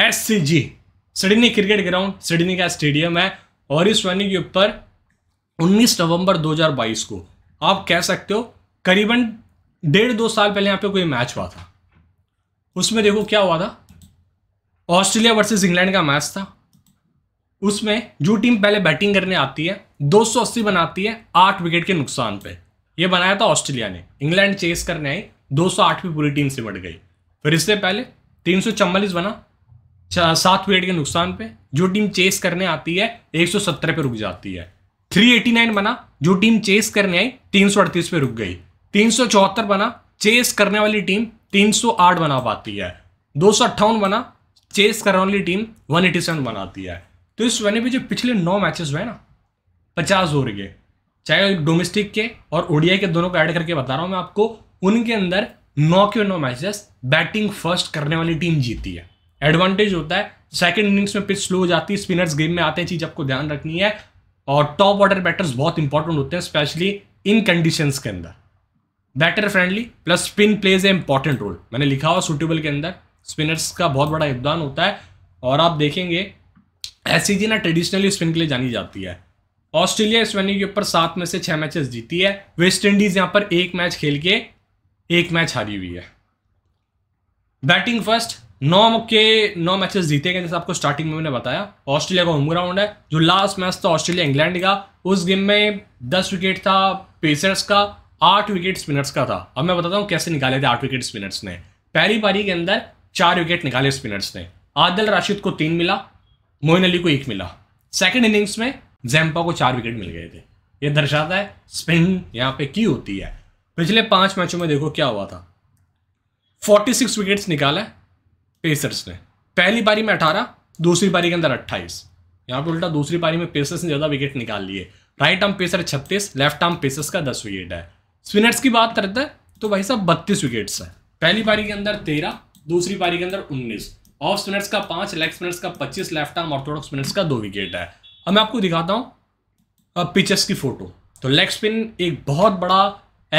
S C G Sydney cricket ground Sydney का stadium है और इस वेन्यू के ऊपर 19 नवंबर 2022 को आप कह सकते हो करीबन डेढ़ दो साल पहले यहाँ पे कोई मैच हुआ था उसमें देखो क्या हुआ था ऑस्ट्रेलिया वर्सेस इंग्लैंड का मैच था उसमें जो टीम पहले बैटिंग करने आती है 280 बनाती है आठ विकेट के नुकसान पे ये बनाया था ऑस्ट्रेलिया ने इंग्लैंड चेस करने आई 208 आठवीं पूरी टीम से बढ़ गई फिर इससे पहले तीन बना सात विकेट के नुकसान पे जो टीम चेस करने आती है एक सौ सत्तर पे रुक जाती है थ्री एटी नाइन बना जो टीम चेस करने आई तीन सौ अड़तीस पे रुक गई तीन सौ चौहत्तर बना चेस करने वाली टीम तीन सौ आठ बना पाती है दो सौ अट्ठावन बना चेस करने वाली टीम वन एटी सेवन बनाती है तो इस वन पे जो पिछले नौ मैचेस हुए ना पचास ओवर के चाहे डोमेस्टिक के और ओडिया के दोनों को ऐड करके बता रहा हूँ मैं आपको उनके अंदर नौ के नौ मैचेस बैटिंग फर्स्ट करने वाली टीम जीती है एडवांटेज होता है सेकेंड इनिंग्स में पिच स्लो हो जाती है स्पिनर्स गेम में आते हैं चीज़ आपको ध्यान रखनी है और टॉप ऑर्डर बैटर्स बहुत इंपॉर्टेंट होते हैं स्पेशली इन कंडीशन के अंदर batter friendly plus spin plays a important role मैंने लिखा हुआ सुटेबल के अंदर स्पिनर्स का बहुत बड़ा योगदान होता है और आप देखेंगे जी e ना ट्रेडिशनली स्पिन के लिए जानी जाती है ऑस्ट्रेलिया इस वेन्यू के ऊपर सात में से छह मैचेस जीती है वेस्ट इंडीज़ यहां पर एक मैच खेल के एक मैच हारी हुई है बैटिंग फर्स्ट नौ के नौ मैचेस जीते गए जैसे आपको स्टार्टिंग में मैंने बताया ऑस्ट्रेलिया का होम ग्राउंड है जो लास्ट मैच था ऑस्ट्रेलिया इंग्लैंड का उस गेम में दस विकेट था पेसर्स का आठ विकेट स्पिनर्स का था अब मैं बताता हूँ कैसे निकाले थे आठ विकेट स्पिनर्स ने पहली पारी के अंदर चार विकेट निकाले स्पिनर्स ने आदिल राशिद को तीन मिला मोइन अली को एक मिला सेकेंड इनिंग्स में जैम्पा को चार विकेट मिल गए थे ये दर्शाता है स्पिन यहाँ पे की होती है पिछले पांच मैचों में देखो क्या हुआ था 46 विकेट्स निकाला पेसर्स ने पहली पारी में अठारह दूसरी पारी के अंदर अट्ठाईस यहाँ पे उल्टा दूसरी पारी में पेसर्स ने ज़्यादा विकेट निकाल लिए राइट आर्म पेसर छत्तीस लेफ्ट आर्म पेसर्स का दस विकेट है स्पिनर्स की बात करते हैं तो भाई साहब बत्तीस विकेट्स है पहली पारी के अंदर तेरह दूसरी पारी के अंदर उन्नीस ऑफ स्पिनर्स का पाँच लेग स्पिनर्स का पच्चीस लेफ्ट आर्म ऑर्थोडॉक्स स्पिनर्स का दो विकेट है अब मैं आपको दिखाता हूँ पिचर्स की फ़ोटो तो लेग स्पिन एक बहुत बड़ा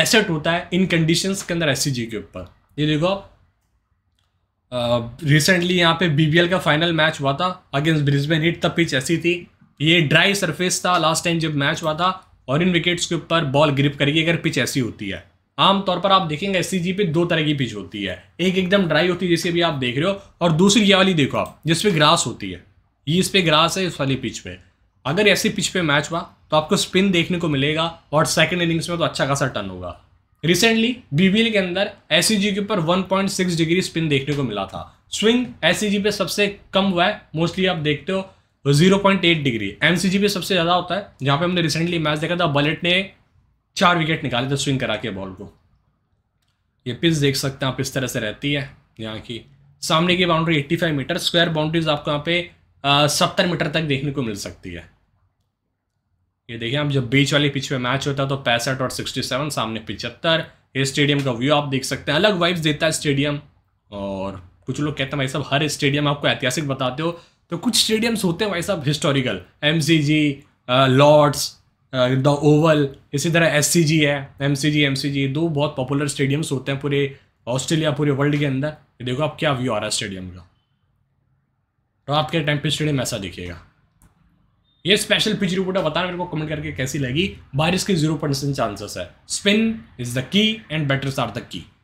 एसेट होता है इन कंडीशंस के अंदर एस के ऊपर ये देखो रिसेंटली यहाँ पे बीबीएल का फाइनल मैच हुआ था अगेंस्ट ब्रिस्बेन हिट तब पिच ऐसी थी ये ड्राई सरफेस था लास्ट टाइम जब मैच हुआ था और इन विकेट्स के ऊपर बॉल ग्रिप करेगी अगर पिच ऐसी होती है आमतौर पर आप देखेंगे एस पे दो तरह की पिच होती है एक एकदम ड्राई होती है जैसे भी आप देख रहे हो और दूसरी ये वाली देखो आप जिसपे ग्रास होती है ये इस पर ग्रास है इस वाली पिच पे अगर ऐसी पिच पे मैच हुआ तो आपको स्पिन देखने को मिलेगा और सेकेंड इनिंग्स में तो अच्छा खासा टर्न होगा रिसेंटली बीबीएल के अंदर एस e के ऊपर 1.6 डिग्री स्पिन देखने को मिला था स्विंग एस e पे सबसे कम हुआ है मोस्टली आप देखते हो 0.8 डिग्री एम पे सबसे ज़्यादा होता है जहाँ पे हमने रिसेंटली मैच देखा था बलेट ने चार विकेट निकाले थे स्विंग करा के बॉल को ये पिच देख सकते हैं आप इस तरह से रहती है यहाँ की सामने की बाउंड्री 85 मीटर स्क्वायर बाउंड्रीज आपको यहाँ पे सत्तर मीटर तक देखने को मिल सकती है ये देखिए हम जब बीच वाली पिच पे मैच होता है तो पैंसठ और सिक्सटी सेवन सामने पिचहत्तर ये स्टेडियम का व्यू आप देख सकते हैं अलग वाइब्स देता है स्टेडियम और कुछ लोग कहते हैं भाई साहब हर स्टेडियम आपको ऐतिहासिक बताते हो तो कुछ स्टेडियम्स होते हैं भाई साहब historical M C G Lord's the Oval इसी तरह एस सी जी है M C G M C जी दो बहुत पॉपुलर स्टेडियम्स होते हैं पूरे ऑस्ट्रेलिया पूरे वर्ल्ड के अंदर देखो आप क्या व्यू आ रहा है स्टेडियम का तो आपके टेम्पल स्टेडियम ऐसा दिखेगा ये स्पेशल पिच रिपोर्टर बताना मेरे को कमेंट करके कैसी लगी बारिश के जीरो परसेंट चांसेस है spin is the key and batters are the की